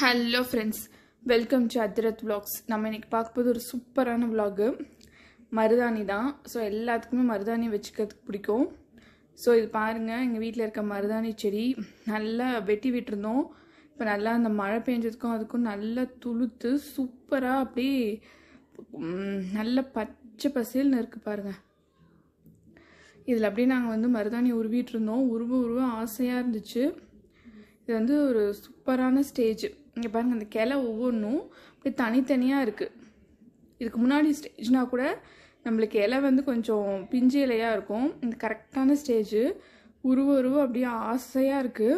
hello friends welcome to அத்திரத் vlogs நம்ம இன்றைக்கி பார்க்கும்போது ஒரு சூப்பரான விலாகு மருதாணி தான் ஸோ எல்லாத்துக்குமே மருதாணி வச்சுக்கிறதுக்கு பிடிக்கும் ஸோ இது பாருங்கள் எங்கள் வீட்டில் இருக்க மருதாணி செடி நல்லா வெட்டி விட்டுருந்தோம் இப்போ நல்லா அந்த மழை பெஞ்சதுக்கும் அதுக்கும் நல்லா துளுத்து சூப்பராக அப்படியே நல்ல பச்சை பசேல்னு இருக்குது பாருங்கள் இதில் அப்படியே நாங்கள் வந்து மருதாணி உருவிட்டு இருந்தோம் உருவ உருவ ஆசையாக இருந்துச்சு இது வந்து ஒரு சூப்பரான ஸ்டேஜ் இங்கே பாருங்கள் இந்த கிளை ஒவ்வொன்றும் அப்படி தனித்தனியாக இருக்குது இதுக்கு முன்னாடி ஸ்டேஜ்னால் கூட நம்மளுக்கு இலை வந்து கொஞ்சம் பிஞ்சு இலையாக இருக்கும் இந்த கரெக்டான ஸ்டேஜு உருவ உருவ அப்படியே ஆசையாக இருக்குது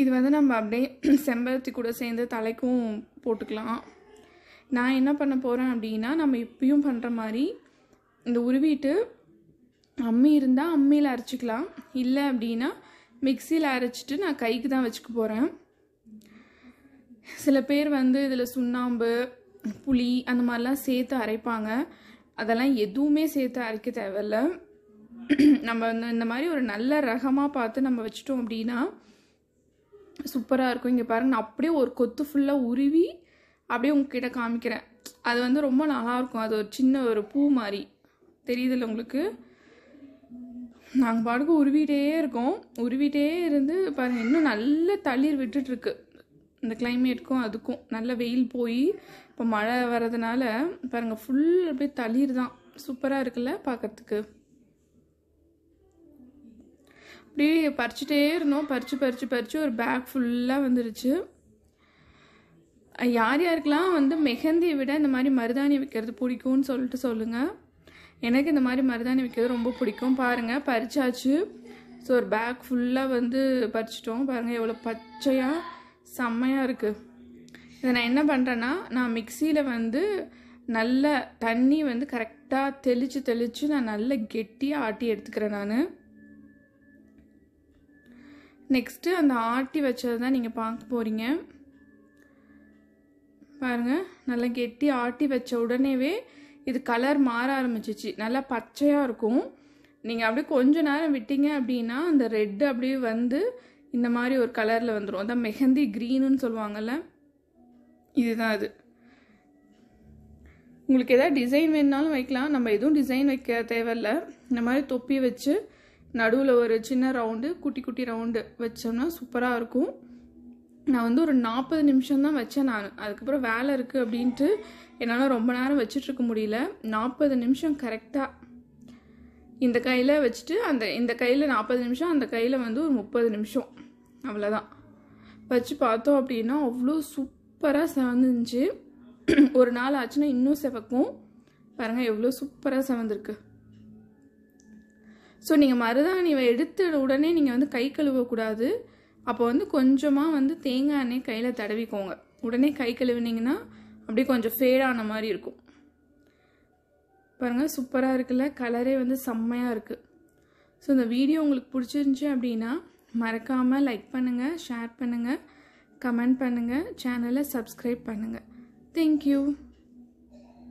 இது வந்து நம்ம அப்படியே செம்பருத்தி கூட சேர்ந்து தலைக்கும் போட்டுக்கலாம் நான் என்ன பண்ண போகிறேன் அப்படின்னா நம்ம இப்பயும் பண்ணுற மாதிரி இந்த உருவிட்டு அம்மி இருந்தால் அம்மியில் அரைச்சிக்கலாம் இல்லை அப்படின்னா மிக்சியில் அரைச்சிட்டு நான் கைக்கு தான் வச்சுக்க போகிறேன் சில பேர் வந்து இதில் சுண்ணாம்பு புளி அந்த மாதிரிலாம் சேர்த்து அரைப்பாங்க அதெல்லாம் எதுவுமே சேர்த்து அரைக்க தேவையில்ல நம்ம வந்து இந்த மாதிரி ஒரு நல்ல ரகமாக பார்த்து நம்ம வச்சுட்டோம் அப்படின்னா சூப்பராக இருக்கும் இங்கே பாருங்க நான் அப்படியே ஒரு கொத்து ஃபுல்லாக உருவி அப்படியே உங்ககிட்ட காமிக்கிறேன் அது வந்து ரொம்ப நல்லாயிருக்கும் அது ஒரு சின்ன ஒரு பூ மாதிரி தெரியுதுல்ல உங்களுக்கு நாங்கள் பாட்டுக்கு உருவிட்டே இருக்கோம் உருவிட்டே இருந்து பாருங்கள் இன்னும் நல்ல தளிர் விட்டுட்ருக்கு இந்த கிளைமேட்டுக்கும் அதுக்கும் நல்ல வெயில் போய் இப்போ மழை வர்றதுனால பாருங்கள் ஃபுல் அப்படியே தளிர் தான் சூப்பராக இருக்குல்ல பார்க்கறதுக்கு அப்படியே பறிச்சுட்டே இருந்தோம் பறித்து பறித்து பறித்து ஒரு பேக் ஃபுல்லாக வந்துருச்சு யார் யாருக்கெல்லாம் வந்து மெஹந்தியை விட இந்த மாதிரி மருதாணி வைக்கிறது பிடிக்கும்னு சொல்லிட்டு சொல்லுங்கள் எனக்கு இந்த மாதிரி மருதாணி விற்கிறது ரொம்ப பிடிக்கும் பாருங்கள் பறிச்சாச்சு ஸோ ஒரு பேக் ஃபுல்லாக வந்து பறிச்சிட்டோம் பாருங்கள் எவ்வளோ பச்சையாக செம்மையாக இருக்குது இதை நான் என்ன பண்ணுறேன்னா நான் மிக்சியில் வந்து நல்ல தண்ணி வந்து கரெக்டாக தெளித்து தெளித்து நான் நல்ல கெட்டியாக ஆட்டி எடுத்துக்கிறேன் நான் நெக்ஸ்ட்டு அந்த ஆட்டி வச்சது தான் நீங்கள் பார்க்க போகிறீங்க பாருங்கள் நல்லா கெட்டி ஆட்டி வச்ச உடனேவே இது கலர் மாற ஆரம்பிச்சிச்சு நல்லா பச்சையாக இருக்கும் நீங்கள் அப்படியே கொஞ்ச நேரம் விட்டீங்க அப்படின்னா அந்த ரெட்டு அப்படியே வந்து இந்த மாதிரி ஒரு கலரில் வந்துடும் அதான் மெஹந்தி க்ரீனுன்னு சொல்லுவாங்கள்ல இதுதான் அது உங்களுக்கு எதாவது டிசைன் வேணுனாலும் வைக்கலாம் நம்ம எதுவும் டிசைன் வைக்க தேவையில்ல இந்த மாதிரி தொப்பி வச்சு நடுவில் ஒரு சின்ன ரவுண்டு குட்டி குட்டி ரவுண்டு வச்சோம்னா சூப்பராக இருக்கும் நான் வந்து ஒரு நாற்பது நிமிஷம் தான் வச்சேன் நான் அதுக்கப்புறம் வேலை இருக்குது அப்படின்ட்டு என்னால் ரொம்ப நேரம் வச்சிட்ருக்க முடியல நாற்பது நிமிஷம் கரெக்டாக இந்த கையில் வச்சுட்டு அந்த இந்த கையில் நாற்பது நிமிஷம் அந்த கையில் வந்து ஒரு முப்பது நிமிஷம் அவ்வளோதான் வச்சு பார்த்தோம் அப்படின்னா அவ்வளோ சூப்பராக செவந்துருந்துச்சு ஒரு நாள் ஆச்சுன்னா இன்னும் செவக்கும் பாருங்கள் எவ்வளோ சூப்பராக செவந்திருக்கு ஸோ நீங்கள் மருதாணியை எடுத்த உடனே நீங்கள் வந்து கை கழுவக்கூடாது அப்போ வந்து கொஞ்சமாக வந்து தேங்காய் எண்ணெய் கையில் தடவிக்கோங்க உடனே கை கழுவினீங்கன்னா அப்படியே கொஞ்சம் ஃபேடான மாதிரி இருக்கும் பாருங்கள் சூப்பராக இருக்குல்ல கலரே வந்து செம்மையாக இருக்குது ஸோ இந்த வீடியோ உங்களுக்கு பிடிச்சிருந்துச்சி அப்படின்னா மறக்காமல் லைக் பண்ணுங்கள் ஷேர் பண்ணுங்கள் கமெண்ட் பண்ணுங்கள் சேனலை சப்ஸ்கிரைப் பண்ணுங்கள் தேங்க்யூ